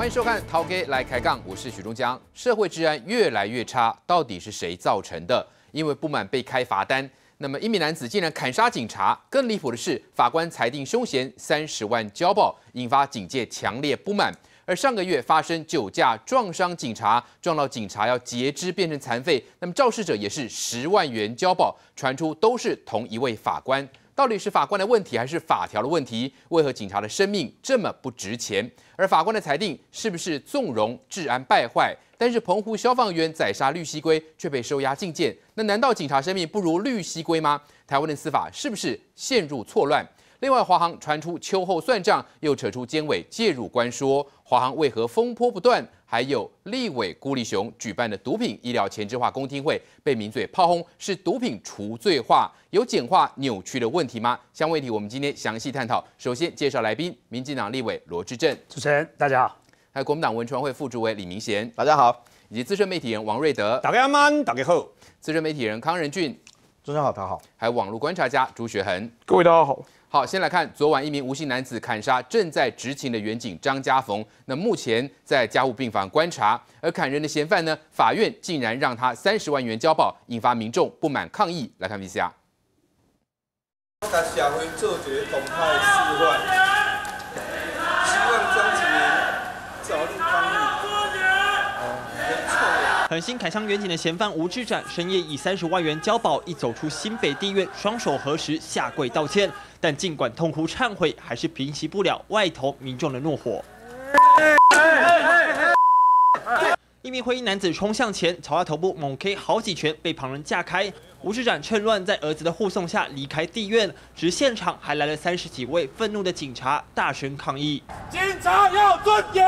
欢迎收看《涛哥来开杠》，我是许忠江。社会治安越来越差，到底是谁造成的？因为不满被开罚单，那么一名男子竟然砍杀警察。更离谱的是，法官裁定凶嫌三十万交保，引发警界强烈不满。而上个月发生酒驾撞伤警察，撞到警察要截肢变成残废，那么肇事者也是十万元交保，传出都是同一位法官。到底是法官的问题还是法条的问题？为何警察的生命这么不值钱？而法官的裁定是不是纵容治安败坏？但是澎湖消防员宰杀绿蜥龟却被收押禁见，那难道警察生命不如绿蜥龟吗？台湾的司法是不是陷入错乱？另外，华航传出秋后算账，又扯出监委介入关说，华航为何风波不断？还有立委辜立雄举办的毒品医疗前置化公听会，被民嘴炮轰是毒品除罪化有简化扭曲的问题吗？相问题我们今天详细探讨。首先介绍来宾，民进党立委罗志镇，主持人大家好；还有国民党文传会副主委李明贤，大家好；以及资深媒体人王瑞德，大家好，大家好，资深媒体人康仁俊，主持人好，大家好；还有网络观察家朱学恒，各位大家好。好，先来看昨晚一名无姓男子砍杀正在执勤的原警张家逢，那目前在家务病房观察，而砍人的嫌犯呢？法院竟然让他三十万元交保，引发民众不满抗议。来看 VCR。狠心砍伤远警的嫌犯吴志展，深夜以三十万元交保，一走出新北地院，双手合十下跪道歉。但尽管痛哭忏悔，还是平息不了外头民众的怒火。一名灰衣男子冲向前，朝他头部猛 K 好几拳，被旁人架开。吴志展趁乱在儿子的护送下离开地院，而现场还来了三十几位愤怒的警察，大声抗议：警察要尊严！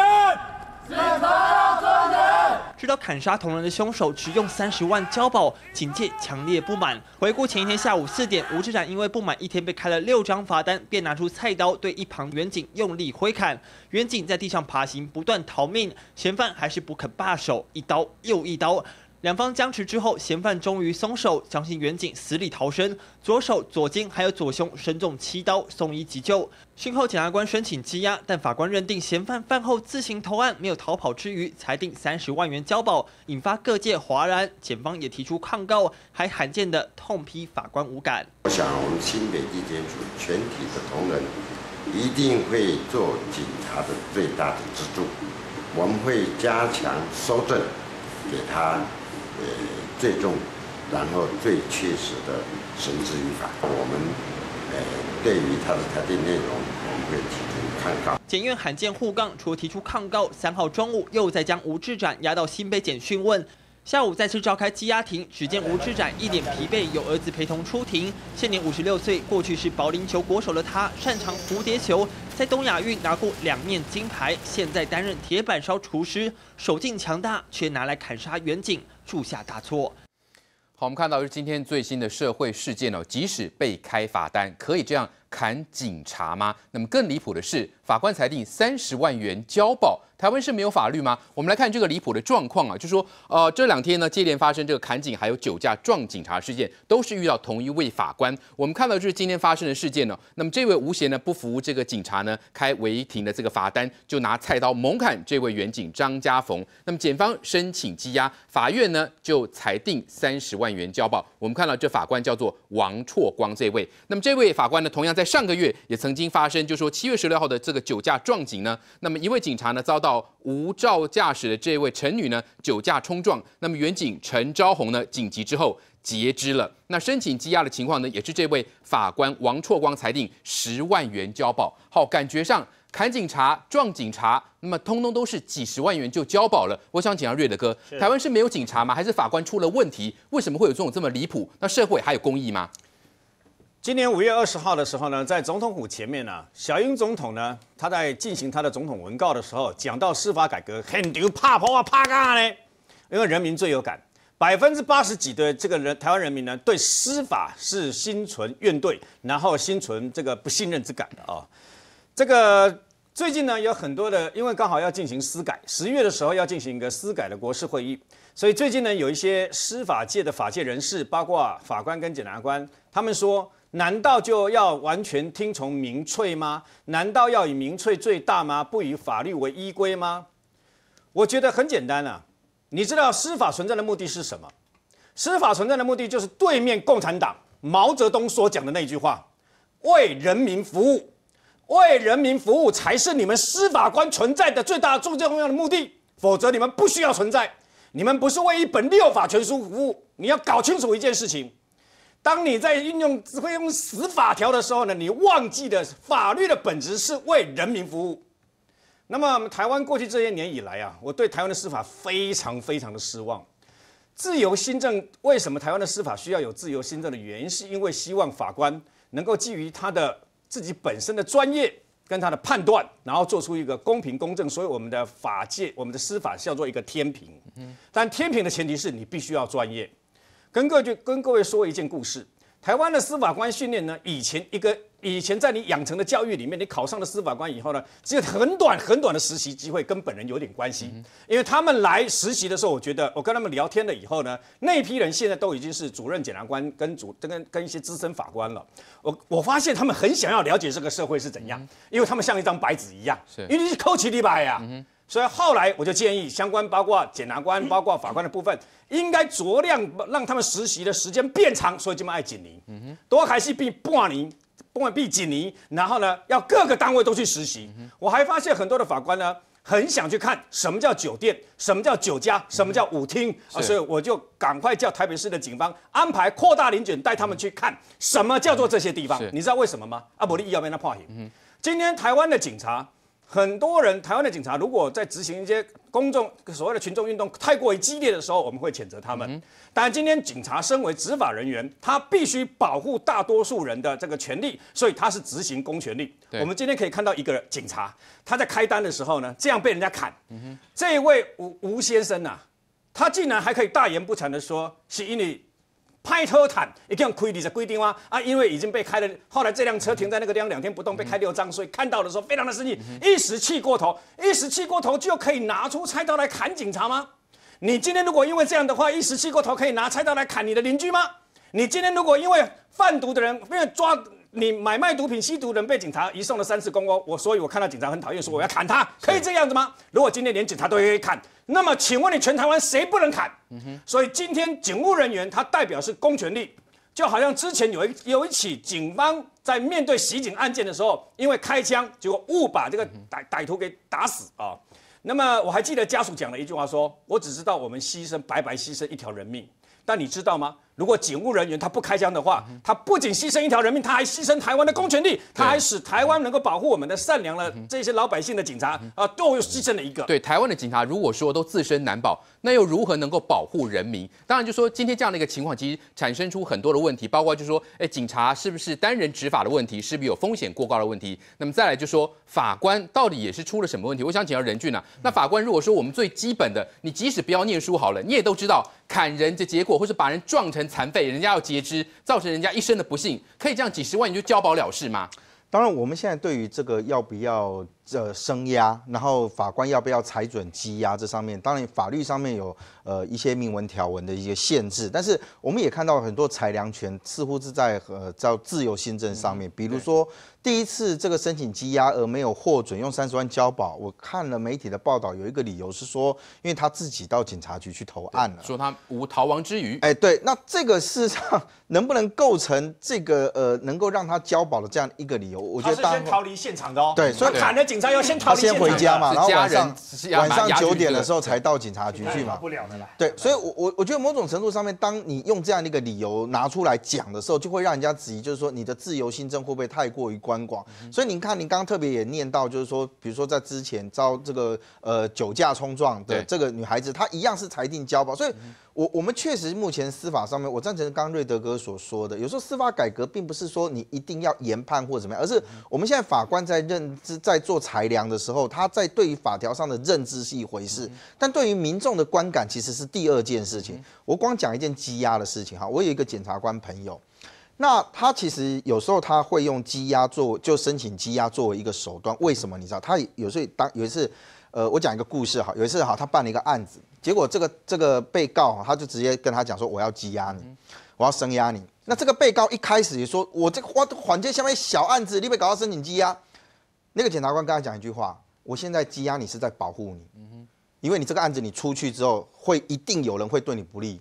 知道砍杀同人的凶手只用三十万交保，警界强烈不满。回顾前一天下午四点，吴志展因为不满一天被开了六张罚单，便拿出菜刀对一旁远景用力挥砍，远景在地上爬行，不断逃命。嫌犯还是不肯罢手，一刀又一刀。两方僵持之后，嫌犯终于松手，相信远景死里逃生。左手、左肩还有左胸身中七刀，送医急救。讯后检察官申请羁押，但法官认定嫌犯饭后自行投案，没有逃跑之余，裁定三十万元交保，引发各界哗然。检方也提出抗告，还罕见的痛批法官无感。我想我们新北地检署全体的同仁一定会做警察的最大的支柱，我们会加强搜证，给他。呃最终，然后最确实的绳之以法。我们呃，对于他的裁定内容，我们会提出抗告。检院罕见护杠，除了提出抗告，三号中午又再将吴志展押到新北检讯问。下午再次召开羁押庭，只见吴志展一脸疲惫，有儿子陪同出庭。现年五十六岁，过去是保龄球国手的他，擅长蝴蝶球，在东亚运拿过两面金牌。现在担任铁板烧厨师，手劲强大，却拿来砍杀远景。铸下大错。好，我们看到是今天最新的社会事件哦。即使被开罚单，可以这样砍警察吗？那么更离谱的是。法官裁定三十万元交保，台湾是没有法律吗？我们来看这个离谱的状况啊，就是说，呃，这两天呢接连发生这个砍警还有酒驾撞警察事件，都是遇到同一位法官。我们看到就是今天发生的事件呢，那么这位吴贤呢不服这个警察呢开违停的这个罚单，就拿菜刀猛砍这位员警张家逢。那么检方申请羁押，法院呢就裁定三十万元交保。我们看到这法官叫做王绰光这位。那么这位法官呢，同样在上个月也曾经发生，就说七月十六号的这个。酒驾撞警呢？那么一位警察呢，遭到无照驾驶的这位陈女呢，酒驾冲撞。那么原警陈昭宏呢，紧急之后截肢了。那申请羁押的情况呢，也是这位法官王绰光裁定十万元交保。好，感觉上砍警察撞警察，那么通通都是几十万元就交保了。我想请问瑞德哥，台湾是没有警察吗？还是法官出了问题？为什么会有这种这么离谱？那社会还有公义吗？今年五月二十号的时候呢，在总统府前面呢，小英总统呢，他在进行他的总统文告的时候，讲到司法改革，很牛，啪啪啪啪呢，因为人民最有感，百分之八十几的这个人台湾人民呢，对司法是心存怨怼，然后心存这个不信任之感的啊。这个最近呢，有很多的，因为刚好要进行司改，十月的时候要进行一个司改的国事会议，所以最近呢，有一些司法界的法界人士，包括法官跟检察官，他们说。难道就要完全听从民粹吗？难道要以民粹最大吗？不以法律为依归吗？我觉得很简单啊！你知道司法存在的目的是什么？司法存在的目的就是对面共产党毛泽东所讲的那句话：为人民服务。为人民服务才是你们司法官存在的最大、最重要的目的。否则，你们不需要存在。你们不是为一本六法全书服务。你要搞清楚一件事情。当你在运用只会用死法条的时候呢，你忘记的法律的本质是为人民服务。那么台湾过去这些年以来啊，我对台湾的司法非常非常的失望。自由新政为什么台湾的司法需要有自由新政的原因，是因为希望法官能够基于他的自己本身的专业跟他的判断，然后做出一个公平公正。所以我们的法界、我们的司法叫做一个天平。但天平的前提是你必须要专业。跟各位跟各位说一件故事，台湾的司法官训练呢，以前一个以前在你养成的教育里面，你考上了司法官以后呢，只有很短很短的实习机会，跟本人有点关系。因为他们来实习的时候，我觉得我跟他们聊天了以后呢，那批人现在都已经是主任检察官跟主跟跟一些资深法官了。我我发现他们很想要了解这个社会是怎样，因为他们像一张白纸一样，因为你是扣起地板呀。所以后来我就建议，相关包括检察官、包括法官的部分，应该酌量让他们实习的时间变长。所以就卖警龄，嗯哼，多还是比判龄，不管比警尼，然后呢，要各个单位都去实习。我还发现很多的法官呢，很想去看什么叫酒店，什么叫酒家，什么叫舞厅啊。所以我就赶快叫台北市的警方安排扩大领卷，带他们去看什么叫做这些地方。你知道为什么吗？阿伯，利要不要破嗯、今天台湾的警察。很多人，台湾的警察如果在执行一些公众所谓的群众运动太过于激烈的时候，我们会谴责他们。但今天警察身为执法人员，他必须保护大多数人的这个权利，所以他是执行公权力。我们今天可以看到一个警察，他在开单的时候呢，这样被人家砍。这一位吴吴先生呐，他竟然还可以大言不惭的说，是因为。拍车毯，一辆亏定的规定吗？啊，因为已经被开了，后来这辆车停在那个地方两天不动，被开六张，所以看到的时候非常的生气，一时气过头，一时气过头就可以拿出菜刀来砍警察吗？你今天如果因为这样的话一时气过头，可以拿菜刀来砍你的邻居吗？你今天如果因为贩毒的人被抓？你买卖毒品、吸毒人被警察移送了三次公屋，我所以，我看到警察很讨厌，说我要砍他，可以这样子吗？如果今天连警察都可以砍，那么请问你全台湾谁不能砍？嗯所以今天警务人员他代表是公权力，就好像之前有一有一起警方在面对袭警案件的时候，因为开枪结果误把这个歹歹徒给打死啊。那么我还记得家属讲了一句话，说我只知道我们牺牲白白牺牲一条人命，但你知道吗？如果警务人员他不开枪的话，他不仅牺牲一条人命，他还牺牲台湾的公权力，他还使台湾能够保护我们的善良了这些老百姓的警察啊，都又牺牲了一个。对台湾的警察，如果说都自身难保，那又如何能够保护人民？当然，就说今天这样的一个情况，其实产生出很多的问题，包括就说，哎，警察是不是单人执法的问题，是不是有风险过高的问题？那么再来就说，法官到底也是出了什么问题？我想请教任俊啊，那法官如果说我们最基本的，你即使不要念书好了，你也都知道砍人的结果，或是把人撞成。残废，人家要截肢，造成人家一生的不幸，可以这样几十万你就交保了事吗？当然，我们现在对于这个要不要？这升压，然后法官要不要裁准羁押？这上面当然法律上面有呃一些明文条文的一些限制，但是我们也看到很多裁量权似乎是在呃叫自由新政上面。比如说第一次这个申请羁押而没有获准，用三十万交保。我看了媒体的报道，有一个理由是说，因为他自己到警察局去投案了，说他无逃亡之余。哎，对，那这个事实上 能不能构成这个呃能够让他交保的这样一个理由？我觉得是先逃离现场的哦，对，所以砍了警。他先回家嘛，然后晚上晚上九点的时候才到警察局去嘛，不了啦。对，所以，我我我觉得某种程度上面，当你用这样的一个理由拿出来讲的时候，就会让人家质疑，就是说你的自由新政会不会太过于宽广？所以您看，您刚刚特别也念到，就是说，比如说在之前遭这个呃酒驾冲撞的这个女孩子，她一样是裁定交保，所以。我我们确实目前司法上面，我赞成刚瑞德哥所说的，有时候司法改革并不是说你一定要研判或怎么样，而是我们现在法官在认知、在做裁量的时候，他在对于法条上的认知是一回事，但对于民众的观感其实是第二件事情。我光讲一件积压的事情哈，我有一个检察官朋友，那他其实有时候他会用积压做，就申请积压作为一个手段。为什么你知道？他有时候当有一次，呃，我讲一个故事哈，有一次哈，他办了一个案子。结果这个这个被告他就直接跟他讲说：“我要羁押你，我要声押你。”那这个被告一开始也说：“我这我环减下面小案子，你别搞到申请羁押。”那个检察官跟他讲一句话：“我现在羁押你是在保护你，因为你这个案子你出去之后，会一定有人会对你不利。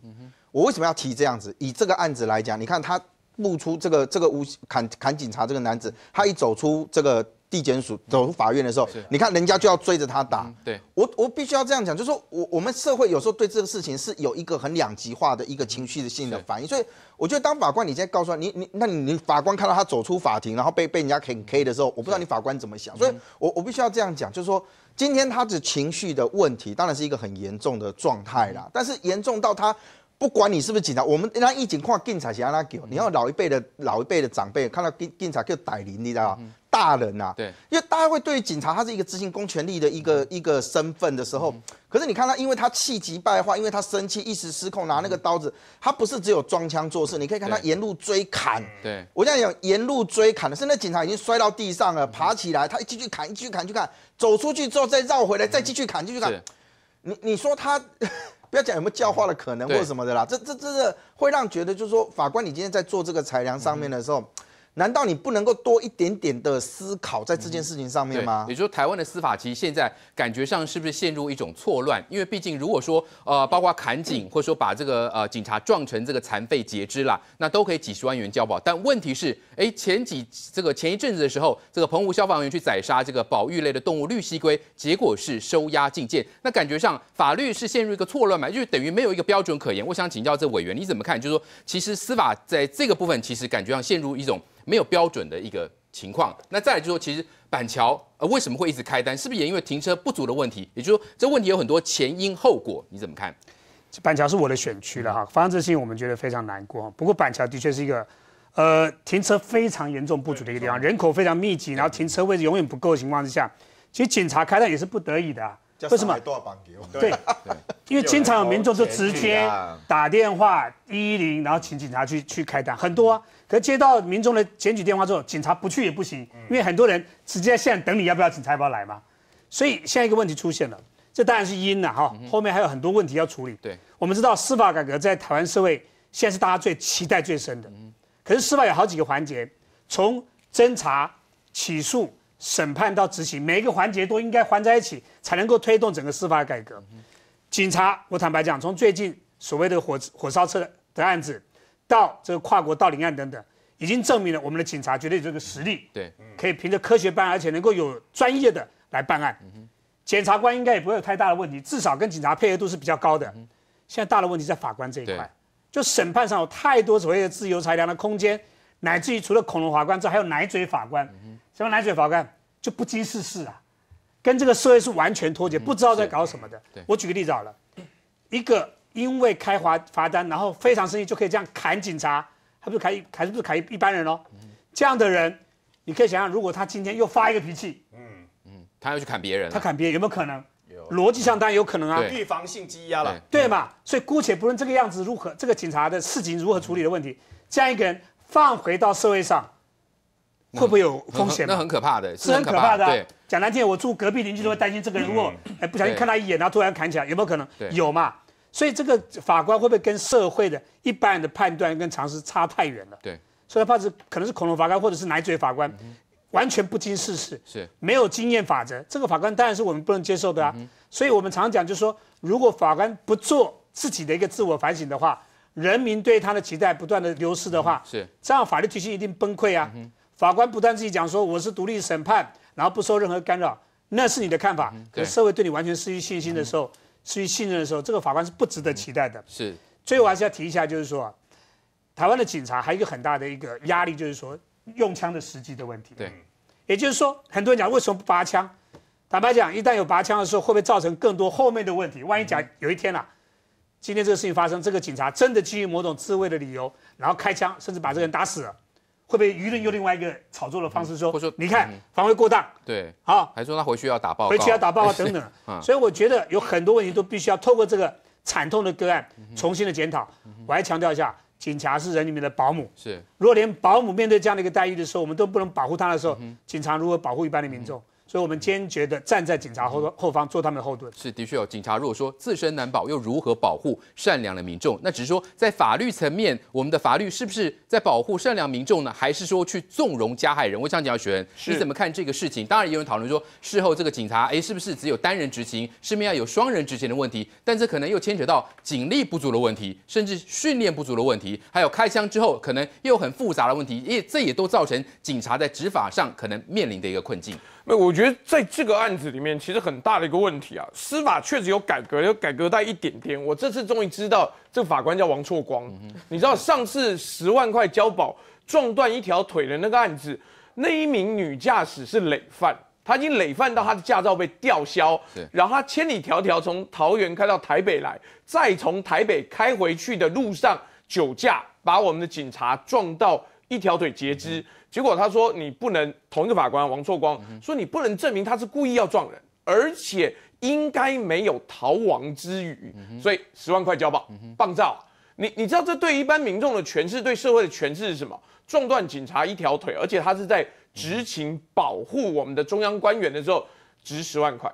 我为什么要提这样子？以这个案子来讲，你看他露出这个这个无砍砍警察这个男子，他一走出这个。”地检署走法院的时候，你看人家就要追着他打。对我，我必须要这样讲，就是说我我们社会有时候对这个事情是有一个很两极化的一个情绪性的反应。所以我觉得当法官，你现在告诉他，你你那你你法官看到他走出法庭，然后被被人家很 K 的时候，我不知道你法官怎么想。所以，我我必须要这样讲，就是说今天他的情绪的问题，当然是一个很严重的状态啦。但是严重到他不管你是不是警察，我们人家警经警察是安他叫。你要老一辈的老一辈的长辈看到警警察叫逮人，你知道？大人啊，对，因为大家会对于警察，他是一个执行公权力的一个一个身份的时候，可是你看他，因为他气急败坏，因为他生气一时失控拿那个刀子，他不是只有装腔作势，你可以看他沿路追砍，对我在讲沿路追砍的是那警察已经摔到地上了，爬起来他继续砍，继续砍，继续砍，走出去之后再绕回来，再继续砍，继续砍，你你说他 不要讲有没有教化的可能或什么的啦，这这这个会让觉得就是说法官，你今天在做这个裁量上面的时候。难道你不能够多一点点的思考在这件事情上面吗？就是台湾的司法其实现在感觉上是不是陷入一种错乱？因为毕竟如果说呃，包括砍警或者说把这个呃警察撞成这个残废截肢啦，那都可以几十万元交保。但问题是，哎，前几这个前一阵子的时候，这个澎湖消防员去宰杀这个保育类的动物绿蜥龟，结果是收押禁见。那感觉上法律是陷入一个错乱嘛？就是等于没有一个标准可言。我想请教这委员，你怎么看？就是说，其实司法在这个部分，其实感觉上陷入一种。没有标准的一个情况，那再来就说，其实板桥呃为什么会一直开单，是不是也因为停车不足的问题？也就是说，这问题有很多前因后果，你怎么看？板桥是我的选区了哈，发生这事情我们觉得非常难过。不过板桥的确是一个，呃，停车非常严重不足的一个地方，人口非常密集，然后停车位置永远不够的情况之下，其实警察开单也是不得已的啊。为什么？对，因为经常有民众就直接打电话一一零，然后请警察去去开单，很多。可接到民众的检举电话之后，警察不去也不行，因为很多人直接在等你，要不要警察来嘛？所以现在一个问题出现了，这当然是因了哈，后面还有很多问题要处理。对，我们知道司法改革在台湾社会现在是大家最期待最深的，可是司法有好几个环节，从侦查、起诉、审判到执行，每一个环节都应该环在一起，才能够推动整个司法改革。警察，我坦白讲，从最近所谓的火火烧车的案子。到这个跨国盗领案等等，已经证明了我们的警察绝对有这个实力，对，可以凭着科学班，而且能够有专业的来办案。检察官应该也不会有太大的问题，至少跟警察配合度是比较高的。现在大的问题在法官这一块，就审判上有太多所谓的自由裁量的空间，乃至于除了恐龙法官之外，还有奶嘴法官。什么奶嘴法官就不经世事啊，跟这个社会是完全脱节，不知道在搞什么的。我举个例子好了，一个。因为开罚罚单，然后非常生气，就可以这样砍警察，还不是砍一砍是不是砍一般人喽？这样的人，你可以想象，如果他今天又发一个脾气，嗯嗯，他要去砍别人，他砍别人有没有可能？有，逻辑上当有可能啊。预防性积压了，对嘛？所以姑且不论这个样子如何，这个警察的事情如何处理的问题，这样一个人放回到社会上，会不会有风险？那很可怕的，是很可怕的。讲难听，我住隔壁邻居都会担心，这个如果哎不小心看他一眼，然后突然砍起来，有没有可能？有嘛？所以这个法官会不会跟社会的一般的判断跟常识差太远了？对，所以怕是可能是恐龙法官或者是奶嘴法官，完全不经事是没有经验法则。这个法官当然是我们不能接受的啊。所以我们常讲就是说，如果法官不做自己的一个自我反省的话，人民对他的期待不断的流失的话，是这样，法律体系一定崩溃啊。法官不断自己讲说我是独立审判，然后不受任何干扰，那是你的看法。可社会对你完全失去信心的时候。失去信任的时候，这个法官是不值得期待的。是，最后还是要提一下，就是说，台湾的警察还有一个很大的一个压力，就是说用枪的时机的问题。对，也就是说，很多人讲为什么不拔枪？坦白讲，一旦有拔枪的时候，会不会造成更多后面的问题？万一讲有一天呐，今天这个事情发生，这个警察真的基于某种自卫的理由，然后开枪，甚至把这个人打死？会不会舆论用另外一个炒作的方式说？或说，你看防卫过当，对，好，还说他回去要打报告，回去要打报告等等。所以我觉得有很多问题都必须要透过这个惨痛的个案重新的检讨。我还强调一下，警察是人里面的保姆，是，如果连保姆面对这样的一个待遇的时候，我们都不能保护他的时候，警察如何保护一般的民众？所以，我们坚决的站在警察后后方，做他们的后盾。是的确有警察，如果说自身难保，又如何保护善良的民众？那只是说，在法律层面，我们的法律是不是在保护善良民众呢？还是说去纵容加害人？我想请要学你怎么看这个事情？当然，有人讨论说，事后这个警察，哎，是不是只有单人执勤，是不是要有双人执勤的问题？但这可能又牵扯到警力不足的问题，甚至训练不足的问题，还有开枪之后可能又很复杂的问题，因为这也都造成警察在执法上可能面临的一个困境。那我觉得在这个案子里面，其实很大的一个问题啊，司法确实有改革，有改革在一点点。我这次终于知道这个法官叫王错光。你知道上次十万块交保撞断一条腿的那个案子，那一名女驾驶是累犯，她已经累犯到她的驾照被吊销，然后她千里迢迢从桃园开到台北来，再从台北开回去的路上酒驾，把我们的警察撞到一条腿截肢。结果他说：“你不能同一个法官王错光说你不能证明他是故意要撞人，而且应该没有逃亡之余，所以十万块交保，棒照。”你你知道这对一般民众的诠释，对社会的诠释是什么？撞断警察一条腿，而且他是在执勤保护我们的中央官员的时候，值十万块。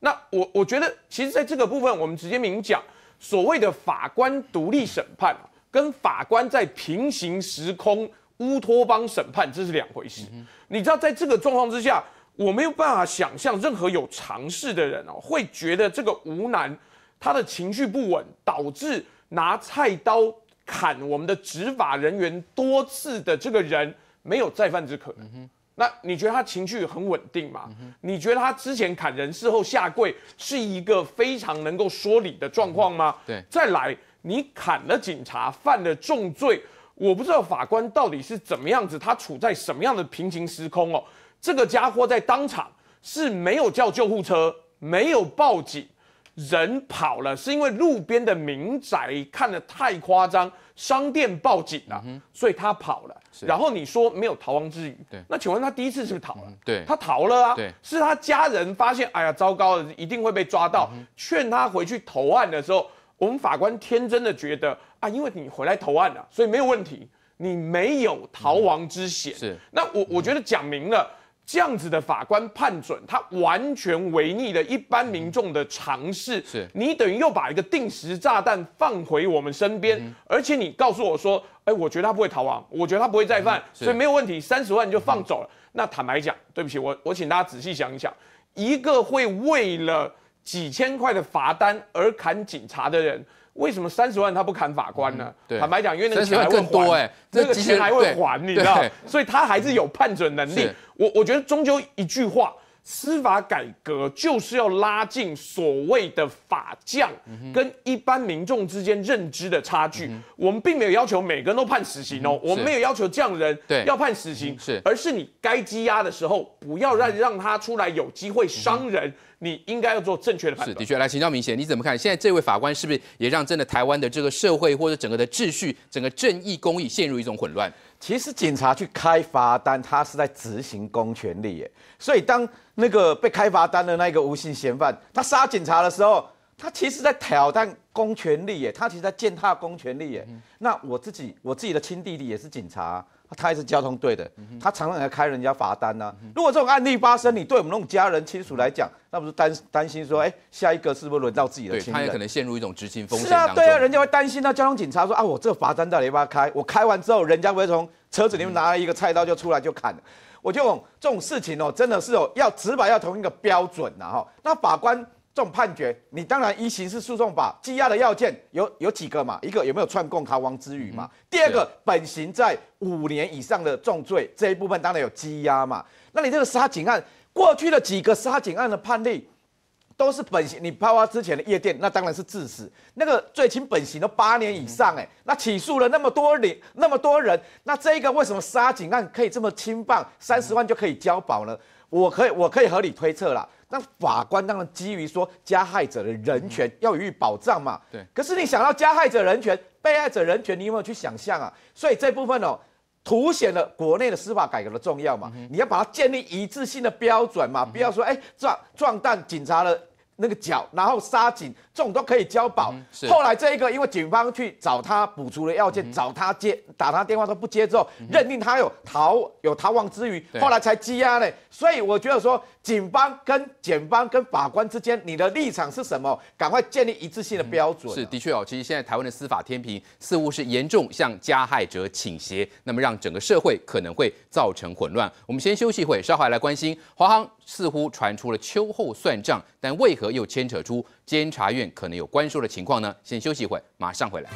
那我我觉得，其实在这个部分，我们直接明讲，所谓的法官独立审判，跟法官在平行时空。乌托邦审判，这是两回事。你知道，在这个状况之下，我没有办法想象任何有常试的人哦，会觉得这个吴南他的情绪不稳，导致拿菜刀砍我们的执法人员多次的这个人没有再犯之可能。那你觉得他情绪很稳定吗？你觉得他之前砍人，事后下跪是一个非常能够说理的状况吗？对。再来，你砍了警察，犯了重罪。我不知道法官到底是怎么样子，他处在什么样的平行时空哦？这个家伙在当场是没有叫救护车、没有报警，人跑了是因为路边的民宅看得太夸张，商店报警了，所以他跑了。然后你说没有逃亡之余，那请问他第一次是不是逃了？对，他逃了啊，是他家人发现，哎呀，糟糕，了，一定会被抓到，劝他回去投案的时候，我们法官天真的觉得。啊，因为你回来投案了，所以没有问题，你没有逃亡之嫌。是，那我我觉得讲明了，这样子的法官判准，他完全违逆了一般民众的尝试。是，你等于又把一个定时炸弹放回我们身边，而且你告诉我说，哎，我觉得他不会逃亡，我觉得他不会再犯，所以没有问题，三十万你就放走了。那坦白讲，对不起，我我请大家仔细想一想，一个会为了几千块的罚单而砍警察的人。为什么三十万他不砍法官呢？坦白讲，因为那个钱还会还，那个钱还会还，你知道，所以他还是有判准能力。我我觉得终究一句话。司法改革就是要拉近所谓的法将跟一般民众之间认知的差距。我们并没有要求每个人都判死刑哦，我们没有要求匠人要判死刑，而是你该羁押的时候，不要让让他出来有机会伤人，你应该要做正确的判。是的确，来秦教明先你怎么看？现在这位法官是不是也让真的台湾的这个社会或者整个的秩序、整个正义公益陷入一种混乱？其实警察去开罚单，他是在执行公权力，耶。所以当那个被开罚单的那个无姓嫌犯，他杀警察的时候，他其实在挑战公权力，耶，他其实在践踏公权力，哎，那我自己我自己的亲弟弟也是警察。他也是交通队的，他常常还开人家罚单呢。如果这种案例发生，你对我们那种家人亲属来讲，那不是担担心说，哎，下一个是不是轮到自己的亲人？他也可能陷入一种执行风险是啊，对啊，人家会担心啊，交通警察说啊，我这罚单在不要开，我开完之后，人家会从车子里面拿了一个菜刀就出来就砍。我就这种事情哦，真的是哦，要直白，要同一个标准呐哈。那法官。这种判决，你当然依刑事诉讼法羁押的要件有有几个嘛？一个有没有串供逃亡之虞嘛？第二个本刑在五年以上的重罪这一部分当然有羁押嘛？那你这个杀警案，过去的几个杀警案的判例，都是本刑你抛啊之前的夜店，那当然是致死，那个最轻本刑都八年以上，哎，那起诉了那么多年那么多人，那这个为什么杀警案可以这么轻放，三十万就可以交保呢？我可以，我可以合理推测啦。那法官当然基于说加害者的人权要予以保障嘛。对。可是你想到加害者人权、被害者人权，你有没有去想象啊？所以这部分哦，凸显了国内的司法改革的重要嘛。你要把它建立一致性的标准嘛，不要说哎撞撞断警察的那个脚，然后杀警。这种都可以交保。后来这一个，因为警方去找他补足了要件，找他接打他电话都不接，之后认定他有逃有逃亡之余，后来才羁押嘞。所以我觉得说，警方跟检方跟法官之间，你的立场是什么？赶快建立一致性的标准。是的确哦，其实现在台湾的司法天平似乎是严重向加害者倾斜，那么让整个社会可能会造成混乱。我们先休息会，稍后来关心华航似乎传出了秋后算账，但为何又牵扯出？监察院可能有关说的情况呢，先休息一会马上回来。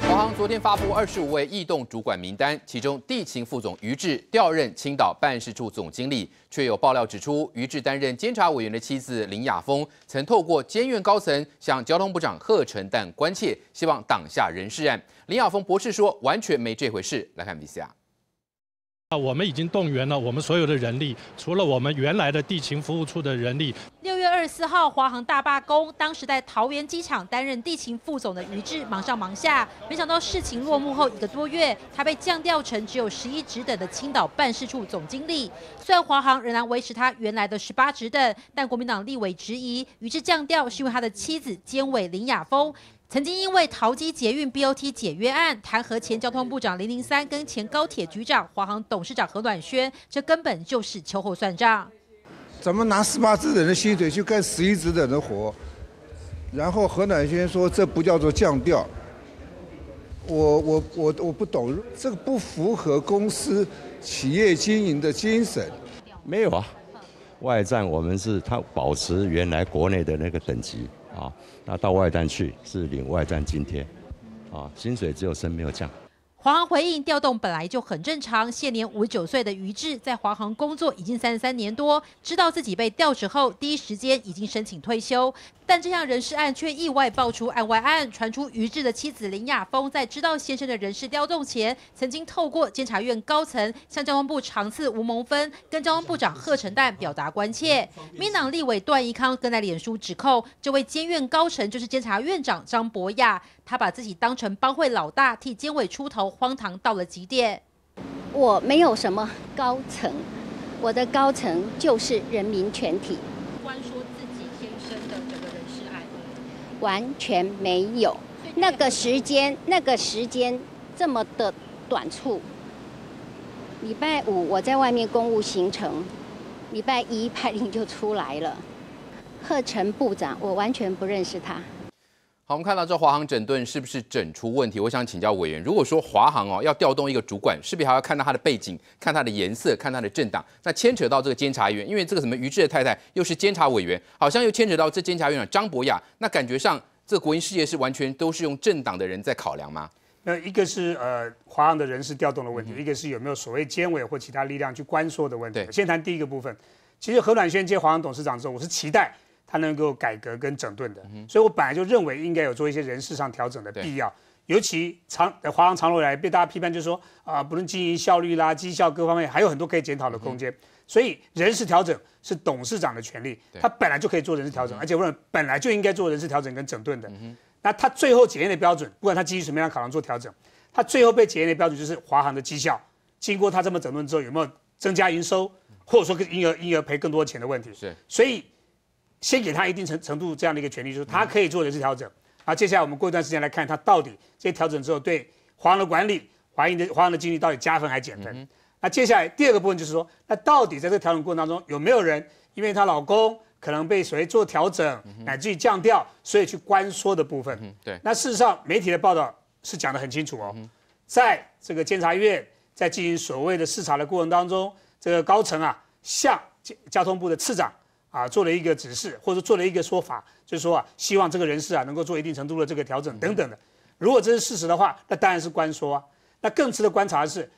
华航昨天发布二十五位异动主管名单，其中地勤副总于志调任青岛办事处总经理，却有爆料指出，于志担任监察委员的妻子林雅峰曾透过监院高层向交通部长贺成但关切，希望挡下人事案。林雅峰博士说，完全没这回事。来看 B C R。啊，我们已经动员了我们所有的人力，除了我们原来的地勤服务处的人力。六月二十四号，华航大罢工，当时在桃园机场担任地勤副总的余志忙上忙下，没想到事情落幕后一个多月，他被降调成只有十一职等的青岛办事处总经理。虽然华航仍然维持他原来的十八职等，但国民党立委质疑余志降调是因为他的妻子兼委林雅峰。曾经因为桃机捷运 BOT 解约案弹劾前交通部长零零三跟前高铁局长华航董事长何暖轩，这根本就是秋后算账。怎么拿十八只等的薪水去干十一只等的活，然后何暖轩说这不叫做降调。我我我我不懂，这个不符合公司企业经营的精神。没有啊，外战我们是他保持原来国内的那个等级啊。那到外站去是领外站津贴，啊，薪水只有升没有降。华航回应调动本来就很正常。现年五十九岁的余志在华航工作已经三十三年多，知道自己被调职后，第一时间已经申请退休。但这项人事案却意外爆出案外案，传出于志的妻子林雅峰在知道先生的人事调动前，曾经透过监察院高层向交通部长次吴蒙芬跟交通部长贺成旦表达关切。民党立委段宜康更在脸书指控这位监院高层就是监察院长张博雅，他把自己当成帮会老大替监委出头，荒唐到了极点。我没有什么高层，我的高层就是人民全体。完全没有那个时间，那个时间这么的短促。礼拜五我在外面公务行程，礼拜一派令就出来了。贺成部长，我完全不认识他。我们看到这华航整顿是不是整出问题？我想请教委员，如果说华航哦要调动一个主管，是不是还要看到他的背景、看他的颜色、看他的政党？那牵扯到这个监察员，因为这个什么于志的太太又是监察委员，好像又牵扯到这监察院长张博雅。那感觉上，这国营事业是完全都是用政党的人在考量吗？那一个是呃华航的人事调动的问题，一个是有没有所谓监委或其他力量去关说的问题。先谈第一个部分，其实何暖轩接华航董事长之后，我是期待。他能够改革跟整顿的，所以我本来就认为应该有做一些人事上调整的必要，尤其长华航长路来被大家批判，就是说啊，不论经营效率啦、绩效各方面，还有很多可以检讨的空间。所以人事调整是董事长的权利，他本来就可以做人事调整，而且我本来就应该做人事调整跟整顿的。那他最后检验的标准，不管他基于什么样考量做调整，他最后被检验的标准就是华航的绩效，经过他这么整顿之后有没有增加营收，或者说跟因而因而赔更多钱的问题。是，所以。先给他一定程程度这样的一个权利，就是他可以做人事调整。啊，接下来我们过一段时间来看，他到底这些调整之后对华人的管理、华人的、华人的经济到底加分还减分？那接下来第二个部分就是说，那到底在这个调整过程当中，有没有人因为她老公可能被所谓做调整，乃至于降调，所以去关缩的部分？对。那事实上，媒体的报道是讲得很清楚哦，在这个监察院在进行所谓的视察的过程当中，这个高层啊向交通部的次长。啊，做了一个指示，或者做了一个说法，就是说啊，希望这个人事啊能够做一定程度的这个调整等等的。如果这是事实的话，那当然是官说啊。那更值得观察的是，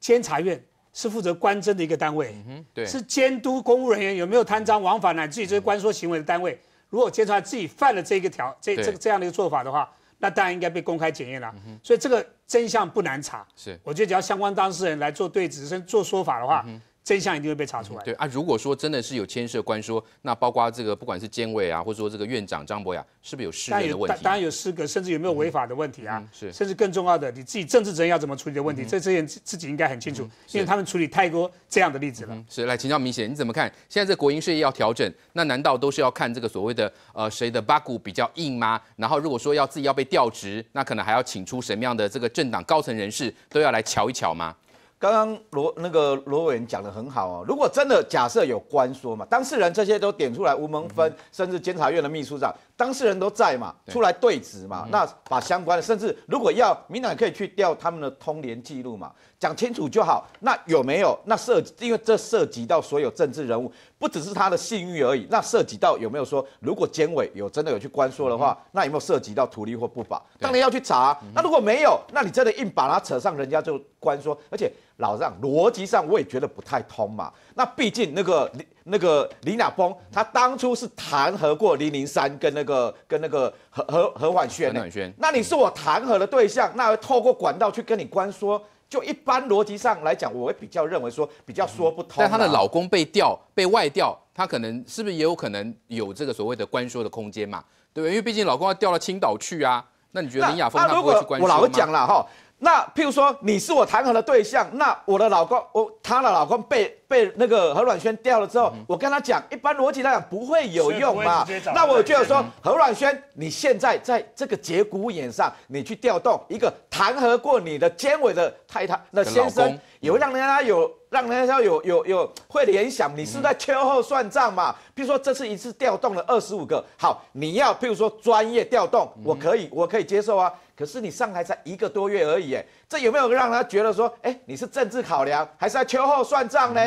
监察院是负责官侦的一个单位，对，是监督公务人员有没有贪赃枉法呢自己这些官说行为的单位，如果监察自己犯了这个条，这这这样的一个做法的话，那当然应该被公开检验了。所以这个真相不难查，是，我觉得只要相关当事人来做对质，身做说法的话。真相一定会被查出来。对啊，如果说真的是有牵涉官，说那包括这个不管是监委啊，或者说这个院长张博雅，是不是有失联的问题？当然有失格，甚至有没有违法的问题啊？是，甚至更重要的，你自己政治责任要怎么处理的问题，这些自己应该很清楚，因为他们处理太多这样的例子了。是，来请教明显你怎么看？现在这国营事业要调整，那难道都是要看这个所谓的呃谁的八股比较硬吗？然后如果说要自己要被调职，那可能还要请出什么样的这个政党高层人士都要来瞧一瞧吗？刚刚罗那个罗委员讲的很好哦，如果真的假设有官说嘛，当事人这些都点出来，吴蒙芬甚至监察院的秘书长。当事人都在嘛，出来对质嘛，那把相关的，甚至如果要民党可以去调他们的通联记录嘛，讲清楚就好。那有没有？那涉因为这涉及到所有政治人物，不只是他的信誉而已。那涉及到有没有说，如果监委有真的有去关说的话，那有没有涉及到图利或不法？当然要去查。那如果没有，那你真的硬把他扯上人家就关说，而且老让逻辑上我也觉得不太通嘛。那毕竟那个。那个林亚峰，她当初是弹劾过林零三跟那个跟那个何何何婉萱。何婉萱，那你是我弹劾的对象，那透过管道去跟你关说，就一般逻辑上来讲，我会比较认为说比较说不通。但她的老公被调被外调，她可能是不是也有可能有这个所谓的关说的空间嘛？对不对？因为毕竟老公要调到青岛去啊，那你觉得林亚峰他不会去关说吗？我老讲了哈。那譬如说，你是我弹劾的对象，那我的老公，我他的老公被被那个何软轩调了之后，我跟他讲，一般逻辑来讲不会有用嘛。那我就说何软轩，你现在在这个节骨眼上，你去调动一个弹劾过你的监委的太太，那先生也会让人家有让人家有有有会联想，你是在秋后算账嘛？譬如说，这次一次调动了二十五个，好，你要譬如说专业调动，我可以，我可以接受啊。可是你上台才一个多月而已，哎，这有没有让他觉得说，哎，你是政治考量，还是在秋后算账呢？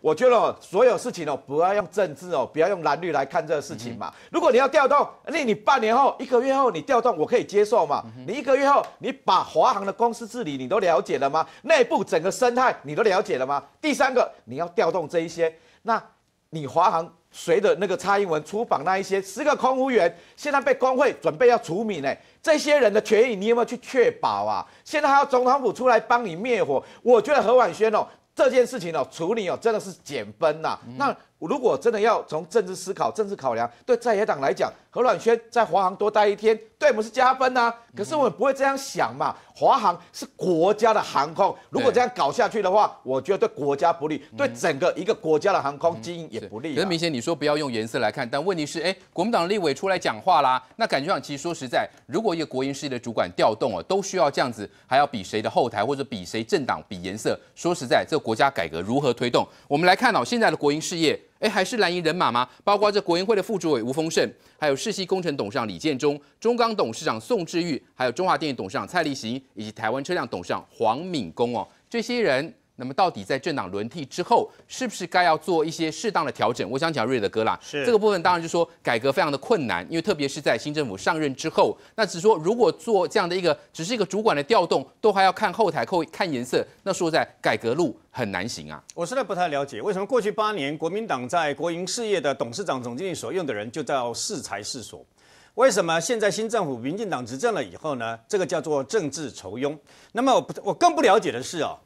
我觉得所有事情哦，不要用政治哦，不要用蓝绿来看这个事情嘛。如果你要调动，那你半年后、一个月后你调动，我可以接受嘛。你一个月后，你把华航的公司治理你都了解了吗？内部整个生态你都了解了吗？第三个，你要调动这一些，那你华航随着那个蔡英文出访那一些十个空服员，现在被工会准备要除名呢。这些人的权益，你有没有去确保啊？现在还要总统府出来帮你灭火，我觉得何婉萱哦，这件事情哦，处理哦，真的是减分呐。那。如果真的要从政治思考、政治考量，对在野党来讲，何乱轩在华航多待一天，对我们是加分呐。可是我们不会这样想嘛？华航是国家的航空，如果这样搞下去的话，我觉得对国家不利，对整个一个国家的航空经营也不利。很明显，你说不要用颜色来看，但问题是，哎，国民党立委出来讲话啦，那感觉上其实说实在，如果一个国营事业的主管调动哦，都需要这样子，还要比谁的后台，或者比谁政党、比颜色。说实在，这国家改革如何推动？我们来看哦，现在的国营事业。哎，还是蓝营人马吗？包括这国营会的副主委吴丰盛，还有世纪工程董事长李建忠，中钢董事长宋志玉，还有中华电影董事长蔡立行，以及台湾车辆董事长黄敏公哦，这些人。那么到底在政党轮替之后，是不是该要做一些适当的调整？我想讲瑞德哥啦，是这个部分，当然就说改革非常的困难，因为特别是在新政府上任之后，那只说如果做这样的一个，只是一个主管的调动，都还要看后台、看看颜色，那说在改革路很难行啊。我实在不太了解，为什么过去八年国民党在国营事业的董事长、总经理所用的人就叫适才是所？为什么现在新政府民进党执政了以后呢？这个叫做政治酬庸。那么我我更不了解的是哦。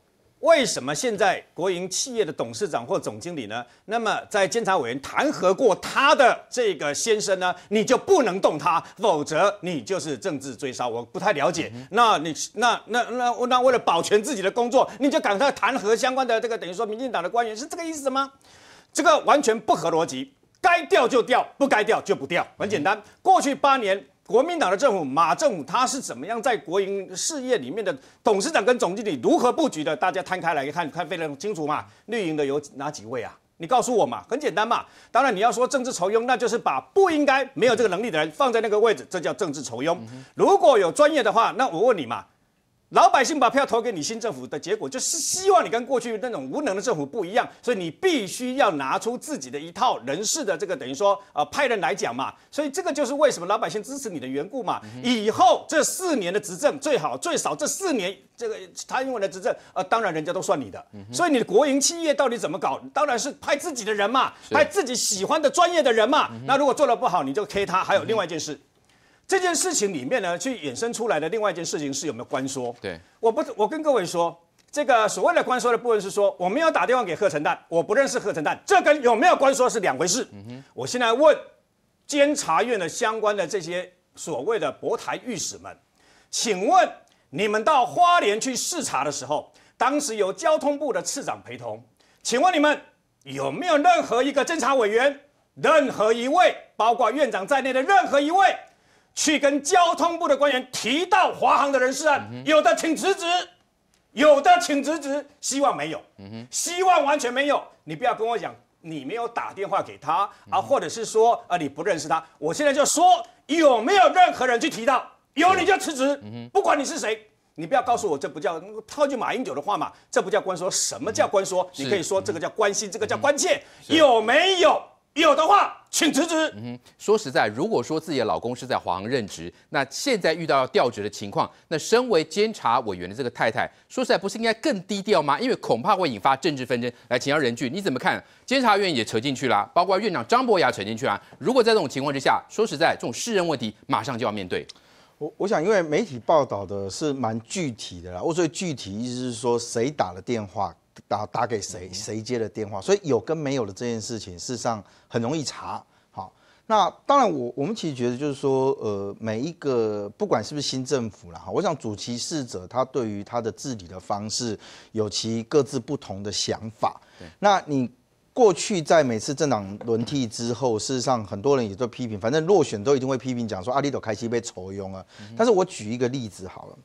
为什么现在国营企业的董事长或总经理呢？那么在监察委员弹劾过他的这个先生呢，你就不能动他，否则你就是政治追杀。我不太了解，那你那那那那为了保全自己的工作，你就赶快弹劾相关的这个等于说民进党的官员是这个意思吗？这个完全不合逻辑，该调就调，不该调就不调，很简单。过去八年。国民党的政府，马政府，他是怎么样在国营事业里面的董事长跟总经理如何布局的？大家摊开来看看，非常清楚嘛。绿营的有哪几位啊？你告诉我嘛，很简单嘛。当然你要说政治酬庸，那就是把不应该没有这个能力的人放在那个位置，这叫政治酬庸。如果有专业的话，那我问你嘛。老百姓把票投给你新政府的结果，就是希望你跟过去那种无能的政府不一样，所以你必须要拿出自己的一套人事的这个，等于说呃派人来讲嘛。所以这个就是为什么老百姓支持你的缘故嘛。以后这四年的执政，最好最少这四年这个蔡英文的执政，呃，当然人家都算你的。所以你的国营企业到底怎么搞？当然是派自己的人嘛，派自己喜欢的专业的人嘛。那如果做的不好，你就 K 他。还有另外一件事。这件事情里面呢，去衍生出来的另外一件事情是有没有关说？对，我不，我跟各位说，这个所谓的关说的部分是说，我没有打电话给贺成旦，我不认识贺成旦，这跟有没有关说是两回事。嗯哼，我现在问监察院的相关的这些所谓的博台御史们，请问你们到花莲去视察的时候，当时有交通部的次长陪同，请问你们有没有任何一个侦查委员，任何一位，包括院长在内的任何一位？去跟交通部的官员提到华航的人事案，有的请辞职，有的请辞职。希望没有，嗯希望完全没有。你不要跟我讲，你没有打电话给他啊，或者是说啊，你不认识他。我现在就说，有没有任何人去提到？有你就辞职，不管你是谁，你不要告诉我这不叫套句马英九的话嘛，这不叫官说。什么叫官说？你可以说这个叫关心，这个叫关切。有没有？有的话，请辞职。嗯，说实在，如果说自己的老公是在华航任职，那现在遇到要调职的情况，那身为监察委员的这个太太，说实在不是应该更低调吗？因为恐怕会引发政治纷争。来，请教任峻，你怎么看？监察院也扯进去了，包括院长张博雅扯进去了。如果在这种情况之下，说实在，这种私人问题马上就要面对。我我想，因为媒体报道的是蛮具体的啦。我所以具体，意思是说谁打了电话？打打给谁，谁接的电话，所以有跟没有的这件事情，事实上很容易查。好，那当然，我我们其实觉得就是说，呃，每一个不管是不是新政府了哈，我想主其事者他对于他的治理的方式有其各自不同的想法。那你过去在每次政党轮替之后，事实上很多人也都批评，反正落选都一定会批评，讲说阿里都开始被仇拥了。但是我举一个例子好了。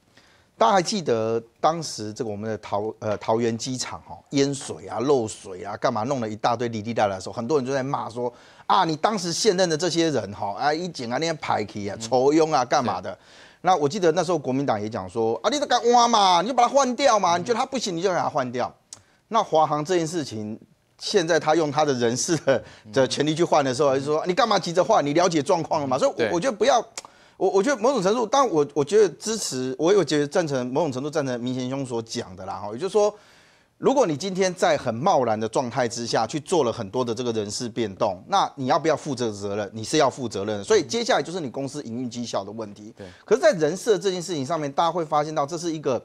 大家还记得当时这个我们的桃呃桃园机场哈淹水啊漏水啊干嘛弄了一大堆滴滴答答的时候，很多人就在骂说啊你当时现任的这些人哈啊一检啊那些排期啊愁佣啊干嘛的。那我记得那时候国民党也讲说啊你都敢挖嘛你就把它换掉嘛，你觉得他不行你就把他换掉。那华航这件事情现在他用他的人事的的权利去换的时候，就说你干嘛急着换？你了解状况了吗？所以我觉得不要。我我觉得某种程度，但我我觉得支持，我有觉得赞成，某种程度赞成明贤兄所讲的啦哈。也就是说，如果你今天在很冒然的状态之下去做了很多的这个人事变动，那你要不要负个责任？你是要负责任。所以接下来就是你公司营运绩效的问题。对。可是，在人事这件事情上面，大家会发现到这是一个，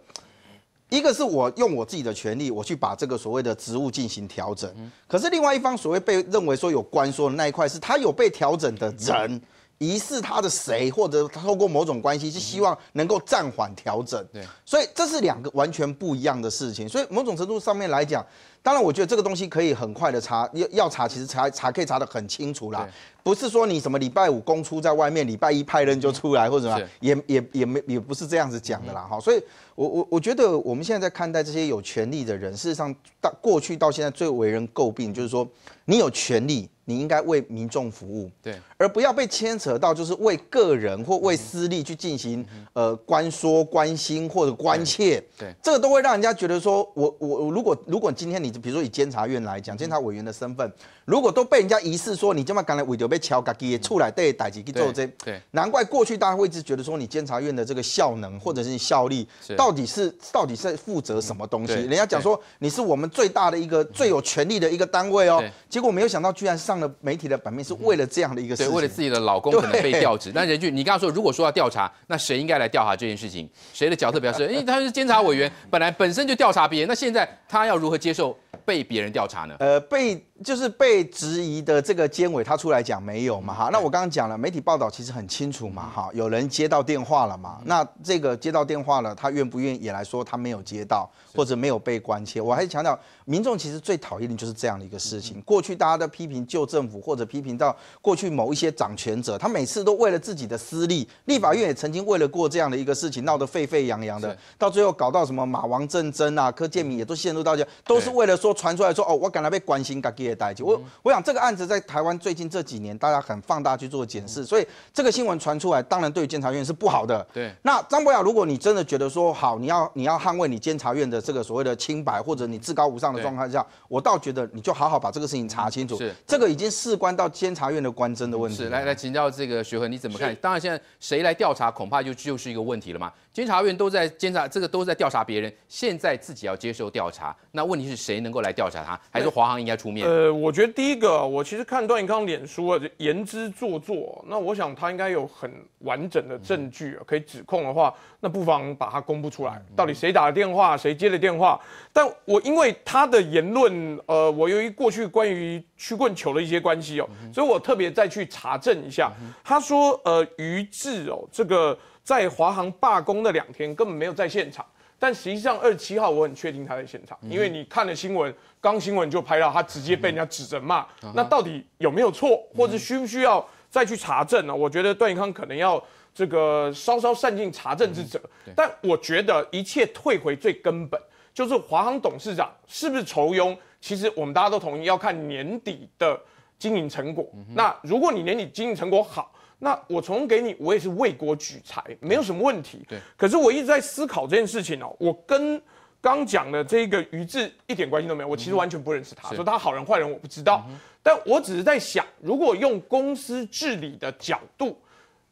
一个是我用我自己的权利，我去把这个所谓的职务进行调整。可是另外一方所谓被认为说有关说的那一块，是他有被调整的人。疑似他的谁，或者透过某种关系，是希望能够暂缓调整。对，所以这是两个完全不一样的事情。所以某种程度上面来讲，当然我觉得这个东西可以很快的查，要要查，其实查查可以查的很清楚啦。不是说你什么礼拜五公出在外面，礼拜一派人就出来或者什么，也也也没也不是这样子讲的啦。哈，所以我我我觉得我们现在在看待这些有权利的人，事实上到过去到现在最为人诟病，就是说你有权利。你应该为民众服务，对，而不要被牵扯到，就是为个人或为私利去进行呃关说、关心或者关切，对，这个都会让人家觉得说，我我如果如果今天你比如说以监察院来讲，监察委员的身份，如果都被人家疑似说你这么敢来，为著被敲咖鸡出来对打击去做这，对，难怪过去大家会一直觉得说你监察院的这个效能或者是效力到底是到底是负责什么东西，人家讲说你是我们最大的一个最有权力的一个单位哦，结果没有想到居然上。媒体的版面是为了这样的一个事情，为了自己的老公可能被调职。那任俊，你刚刚说，如果说要调查，那谁应该来调查这件事情？谁的角色比较？因 为他是监察委员，本来本身就调查别人，那现在他要如何接受被别人调查呢？呃，被。就是被质疑的这个监委，他出来讲没有嘛？哈，那我刚刚讲了，媒体报道其实很清楚嘛，哈，有人接到电话了嘛？那这个接到电话了，他愿不愿意来说他没有接到，或者没有被关切？我还是强调，民众其实最讨厌的就是这样的一个事情。过去大家都批评旧政府，或者批评到过去某一些掌权者，他每次都为了自己的私利，立法院也曾经为了过这样的一个事情闹得沸沸扬扬的，到最后搞到什么马王政争啊、柯建明也都陷入到，都是为了说传出来说哦，我赶来被关心，嘎给。我我想这个案子在台湾最近这几年大家很放大去做检视，所以这个新闻传出来，当然对监察院是不好的。对，那张博雅，如果你真的觉得说好，你要你要捍卫你监察院的这个所谓的清白，或者你至高无上的状态下，我倒觉得你就好好把这个事情查清楚。是，这个已经事关到监察院的官箴的问题。是，来来请教这个学衡你怎么看？当然，现在谁来调查，恐怕就就是一个问题了嘛。监察院都在监察，这个都在调查别人，现在自己要接受调查，那问题是谁能够来调查他？还是华航应该出面？呃，我觉得第一个，我其实看段永康脸书啊，言之做作。那我想他应该有很完整的证据可以指控的话，那不妨把它公布出来，到底谁打的电话，谁接的电话？但我因为他的言论，呃，我由于过去关于曲棍球的一些关系哦，所以我特别再去查证一下。他说，呃，于志哦，这个。在华航罢工的两天，根本没有在现场。但实际上，二十七号我很确定他在现场，因为你看了新闻，刚新闻就拍到他直接被人家指着骂。那到底有没有错，或者需不需要再去查证呢？我觉得段永康可能要这个稍稍善尽查证之责。但我觉得一切退回最根本，就是华航董事长是不是抽佣。其实我们大家都同意要看年底的经营成果。那如果你年底经营成果好，那我从给你，我也是为国举才，没有什么问题。对。可是我一直在思考这件事情哦，我跟刚讲的这个于志一点关系都没有，我其实完全不认识他，说他好人坏人我不知道。但我只是在想，如果用公司治理的角度，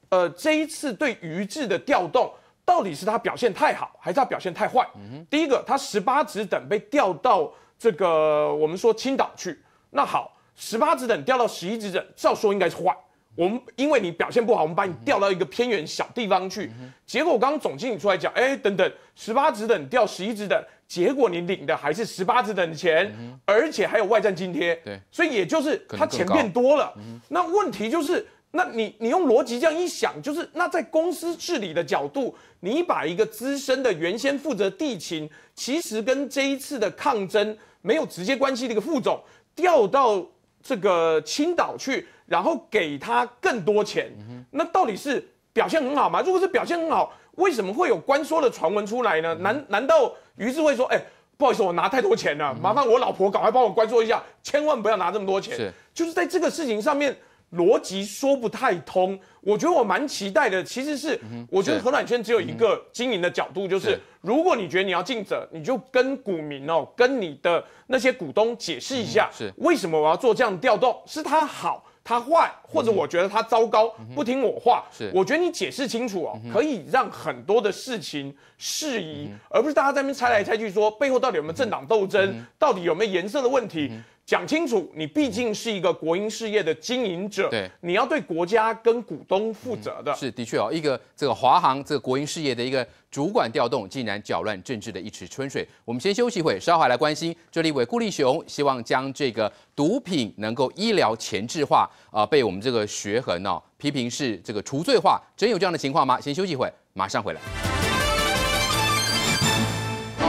呃，这一次对于志的调动，到底是他表现太好，还是他表现太坏？第一个，他十八职等被调到这个我们说青岛去，那好，十八职等调到十一职等，照说应该是坏。我们因为你表现不好，我们把你调到一个偏远小地方去。结果刚刚总经理出来讲，哎，等等，十八职等调十一职等，结果你领的还是十八职等的钱，而且还有外站津贴。对，所以也就是他钱变多了。那问题就是，那你你用逻辑这样一想，就是那在公司治理的角度，你把一个资深的原先负责地勤，其实跟这一次的抗争没有直接关系的一个副总调到。这个青岛去，然后给他更多钱，那到底是表现很好吗？如果是表现很好，为什么会有关说的传闻出来呢？难难道于志伟说，哎，不好意思，我拿太多钱了，麻烦我老婆赶快帮我关缩一下，千万不要拿这么多钱。是，就是在这个事情上面。逻辑说不太通，我觉得我蛮期待的。其实是，我觉得河暖圈只有一个经营的角度，就是如果你觉得你要进则，你就跟股民哦，跟你的那些股东解释一下，是为什么我要做这样调动，是他好，他坏，或者我觉得他糟糕，不听我话。是，我觉得你解释清楚哦，可以让很多的事情适宜，而不是大家在那边猜来猜去，说背后到底有没有政党斗争，到底有没有颜色的问题。讲清楚，你毕竟是一个国营事业的经营者，对，你要对国家跟股东负责的。是的确哦，一个这个华航这个国营事业的一个主管调动，竟然搅乱政治的一池春水。我们先休息会，稍后来关心。这里一位顾立雄希望将这个毒品能够医疗前置化啊，被我们这个学恒哦批评是这个除罪化，真有这样的情况吗？先休息会，马上回来。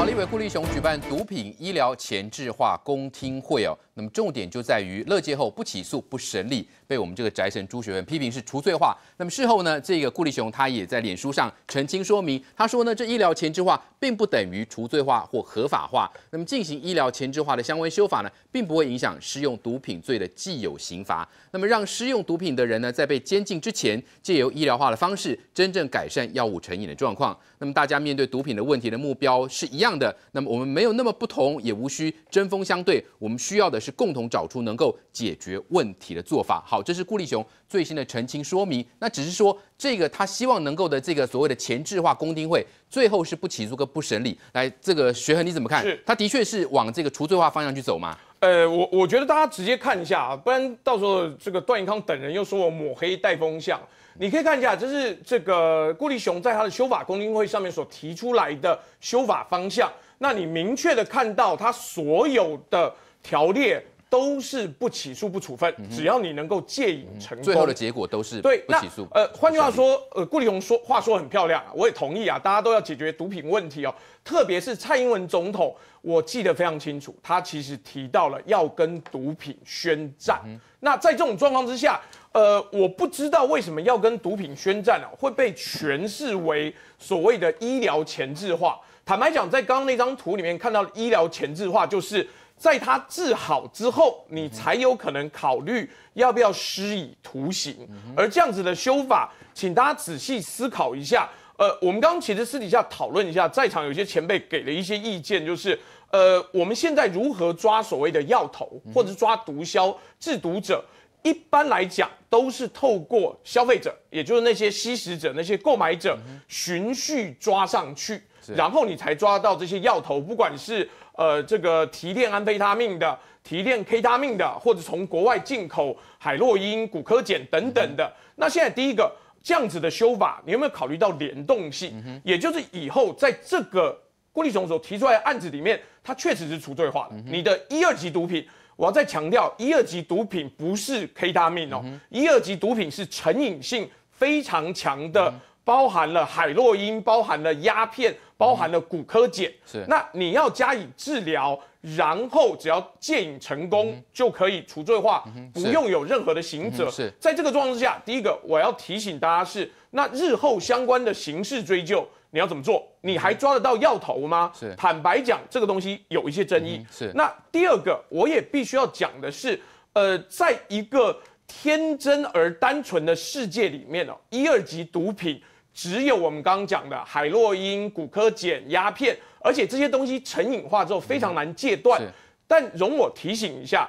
马利伟、顾立雄举办毒品医疗前置化公听会哦，那么重点就在于乐界后不起诉、不审理，被我们这个宅神朱学文批评是除罪化。那么事后呢，这个顾立雄他也在脸书上澄清说明，他说呢，这医疗前置化并不等于除罪化或合法化。那么进行医疗前置化的相关修法呢，并不会影响适用毒品罪的既有刑罚。那么让适用毒品的人呢，在被监禁之前，借由医疗化的方式，真正改善药物成瘾的状况。那么大家面对毒品的问题的目标是一样。的，那么我们没有那么不同，也无需针锋相对。我们需要的是共同找出能够解决问题的做法。好，这是顾立雄最新的澄清说明。那只是说，这个他希望能够的这个所谓的前置化公听会，最后是不起诉跟不审理。来，这个学恒你怎么看？是，他的确是往这个除罪化方向去走吗？呃，我我觉得大家直接看一下啊，不然到时候这个段永康等人又说我抹黑带风向。你可以看一下，就是这个顾立雄在他的修法公听会上面所提出来的修法方向。那你明确的看到，他所有的条列都是不起诉不处分，只要你能够戒瘾成瘾，最后的结果都是不起诉。呃，换句话说，呃，顾立雄说话说很漂亮啊，我也同意啊，大家都要解决毒品问题哦。特别是蔡英文总统，我记得非常清楚，他其实提到了要跟毒品宣战。那在这种状况之下。呃，我不知道为什么要跟毒品宣战啊？会被诠释为所谓的医疗前置化。坦白讲，在刚刚那张图里面看到医疗前置化，就是在他治好之后，你才有可能考虑要不要施以徒刑。而这样子的修法，请大家仔细思考一下。呃，我们刚刚其实私底下讨论一下，在场有些前辈给了一些意见，就是呃，我们现在如何抓所谓的药头或者抓毒枭制毒者？一般来讲，都是透过消费者，也就是那些吸食者、那些购买者，循序抓上去，然后你才抓到这些药头，不管是呃这个提炼安非他命的、提炼 K 他命的，或者从国外进口海洛因、骨科碱等等的。那现在第一个这样子的修法，你有没有考虑到联动性？也就是以后在这个郭立雄所提出来的案子里面，它确实是除罪化的，你的一二级毒品。我要再强调，一二级毒品不是 K 大命哦，一二级毒品是成瘾性非常强的，包含了海洛因，包含了鸦片，包含了骨科碱。是，那你要加以治疗，然后只要戒瘾成功，就可以除罪化，不用有任何的刑责。是，在这个状况之下，第一个我要提醒大家是，那日后相关的刑事追究。你要怎么做？你还抓得到药头吗？是，坦白讲，这个东西有一些争议。是，那第二个，我也必须要讲的是，呃，在一个天真而单纯的世界里面哦，一二级毒品只有我们刚刚讲的海洛因、骨科碱、鸦片，而且这些东西成瘾化之后非常难戒断。但容我提醒一下。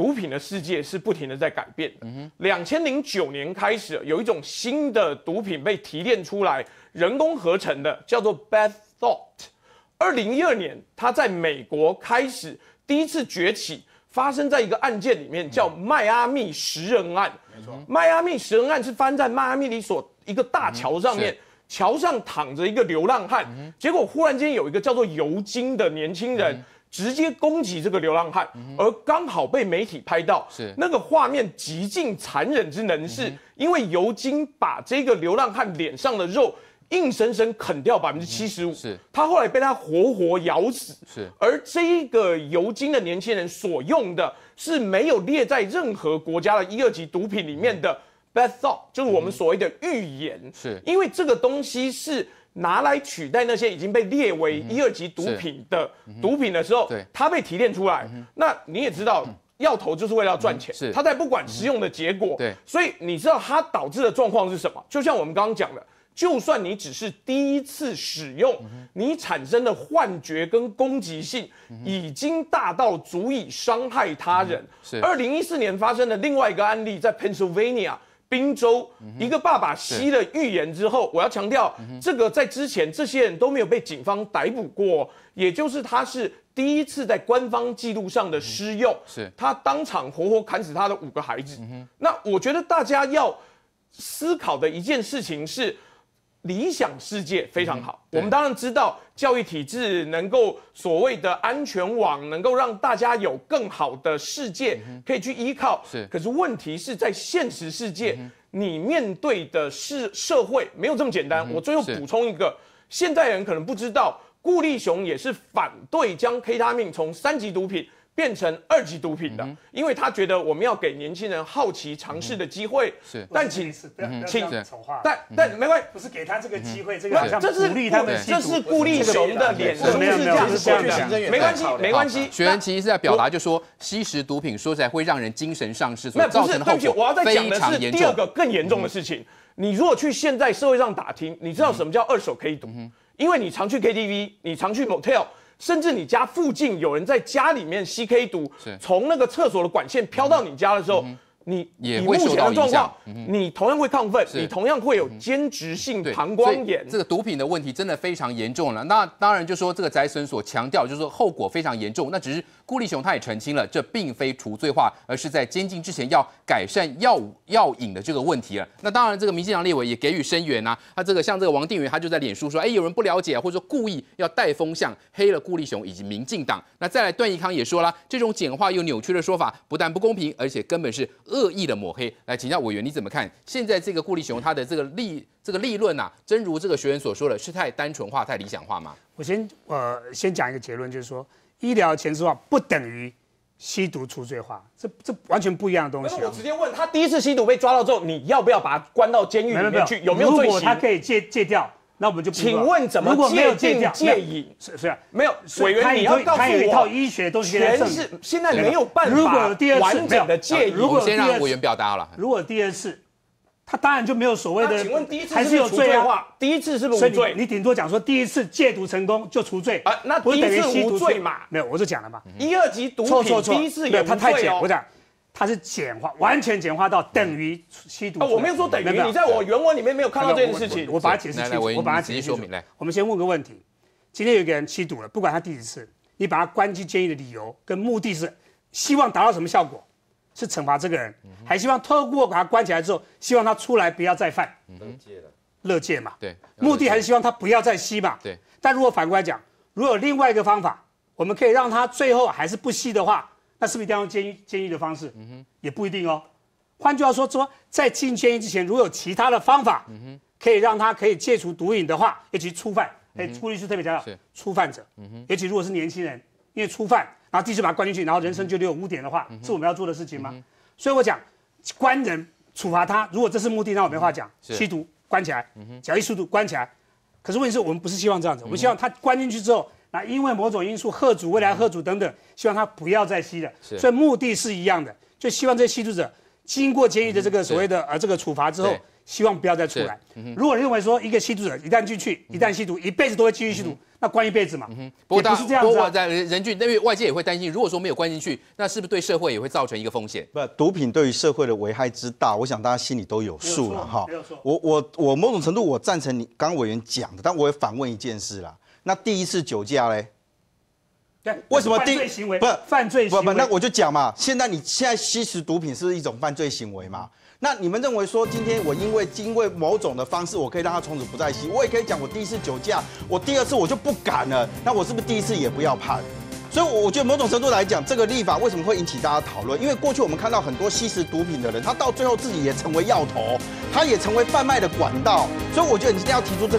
毒品的世界是不停的在改变的。两千零九年开始，有一种新的毒品被提炼出来，人工合成的，叫做 bath d o u g h t 二零一二年，它在美国开始第一次崛起，发生在一个案件里面，叫迈阿密食人案。没错，迈阿密食人案是翻在迈阿密里所一个大桥上面，桥上躺着一个流浪汉，结果忽然间有一个叫做尤金的年轻人。直接攻击这个流浪汉，而刚好被媒体拍到，是那个画面极尽残忍之能事。因为尤金把这个流浪汉脸上的肉硬生生啃掉百分之七十五，是他后来被他活活咬死。是而这一个尤金的年轻人所用的是没有列在任何国家的一二级毒品里面的 bath u g h t 就是我们所谓的浴盐，是，因为这个东西是。拿来取代那些已经被列为一二级毒品的毒品的时候，它被提炼出来。那你也知道，药头就是为了赚钱，他在不管食用的结果。所以你知道它导致的状况是什么？就像我们刚刚讲的，就算你只是第一次使用，你产生的幻觉跟攻击性已经大到足以伤害他人。是，二零一四年发生的另外一个案例在 Pennsylvania。宾州一个爸爸吸了预言之后，我要强调，这个在之前这些人都没有被警方逮捕过，也就是他是第一次在官方记录上的施用，是他当场活活砍死他的五个孩子。那我觉得大家要思考的一件事情是。理想世界非常好，我们当然知道教育体制能够所谓的安全网，能够让大家有更好的世界可以去依靠。是，可是问题是在现实世界，你面对的是社会没有这么简单。我最后补充一个，现在人可能不知道，顾立雄也是反对将 K 他命从三级毒品。变成二级毒品的，因为他觉得我们要给年轻人好奇尝试的机会，是，但请请丑化，但但没关系，不是给他这个机会，这个这是鼓励他们，这是顾励熊的脸，不是这样子，没关系，没关系。学员其实是在表达，就说吸食毒品说起来会让人精神丧失，所造成的后果我要再讲的是第二个更严重的事情，你如果去现在社会上打听，你知道什么叫二手 K 毒？因为你常去 KTV，你常去 Motel。甚至你家附近有人在家里面吸 K 毒，从那个厕所的管线飘到你家的时候，你你目前的状况，你同样会亢奋，你同样会有间质性膀胱炎。这个毒品的问题真的非常严重了。那当然就说这个翟生所强调，就是说后果非常严重。那只是。顾立雄他也澄清了，这并非除罪化，而是在监禁之前要改善药药瘾的这个问题了。那当然，这个民进党立委也给予声援啊。他这个像这个王定宇，他就在脸书说：“哎，有人不了解，或者说故意要带风向，黑了顾立雄以及民进党。”那再来，段宜康也说了，这种简化又扭曲的说法，不但不公平，而且根本是恶意的抹黑。来，请教委员你怎么看？现在这个顾立雄他的这个立这个立论啊，真如这个学员所说的，是太单纯化、太理想化吗？我先呃先讲一个结论，就是说。医疗前置化不等于吸毒除罪化，这这完全不一样的东西。那我直接问他，第一次吸毒被抓到之后，你要不要把他关到监狱里面去？有没有罪行？如果他可以戒戒掉，那我们就。请问怎么戒？如果没有戒掉，戒瘾是是啊，没有委员，你要告诉我，医学全是现在没有办法完整的戒瘾。我先让委员表达好了。如果第二次。他当然就没有所谓的，还是有罪的话，第一次是不是罪？你顶多讲说第一次戒毒成功就除罪啊，那不是等于无罪嘛？没有，我就讲了嘛，一二级毒品第一次有罪简，我讲，他是简化，完全简化到等于吸毒。我没有说等于，你在我原文里面没有看到这件事情，我把它解释清，楚，我把它解释清楚。我们先问个问题，今天有一个人吸毒了，不管他第几次，你把他关进监狱的理由跟目的是希望达到什么效果？是惩罚这个人，还希望透过把他关起来之后，希望他出来不要再犯，乐戒了，乐戒嘛。对，目的还是希望他不要再吸嘛。对。但如果反过来讲，如果另外一个方法，我们可以让他最后还是不吸的话，那是不是一定要用监狱监狱的方式？嗯哼，也不一定哦。换句话说，说在进监狱之前，如果有其他的方法，嗯哼，可以让他可以戒除毒瘾的话，尤其初犯，哎，傅律师特别强调，初犯者，嗯哼，尤其如果是年轻人，因为初犯。然后继续把他关进去，然后人生就留有污点的话，是我们要做的事情吗？所以我讲，关人、处罚他，如果这是目的，那我没话讲。吸毒关起来，嗯哼，假意速度关起来。可是问题是我们不是希望这样子，我们希望他关进去之后，那因为某种因素喝阻未来喝阻等等，希望他不要再吸了。所以目的是一样的，就希望这些吸毒者经过监狱的这个所谓的呃这个处罚之后，希望不要再出来。如果认为说一个吸毒者一旦进去，一旦吸毒，一辈子都会继续吸毒。那关一辈子嘛，然，不是这样子。人俊，因为外界也会担心，如果说没有关进去，那是不是对社会也会造成一个风险？不，毒品对于社会的危害之大，我想大家心里都有数了哈。没有错，我我我某种程度我赞成你刚委员讲的，但我也反问一件事啦。那第一次酒驾嘞？对，为什么第一行为不犯罪？不不，那我就讲嘛。现在你现在吸食毒品是一种犯罪行为嘛？那你们认为说，今天我因为因为某种的方式，我可以让他从此不再吸，我也可以讲，我第一次酒驾，我第二次我就不敢了。那我是不是第一次也不要判？所以我觉得某种程度来讲，这个立法为什么会引起大家讨论？因为过去我们看到很多吸食毒品的人，他到最后自己也成为药头，他也成为贩卖的管道。所以我觉得你今天要提出这个。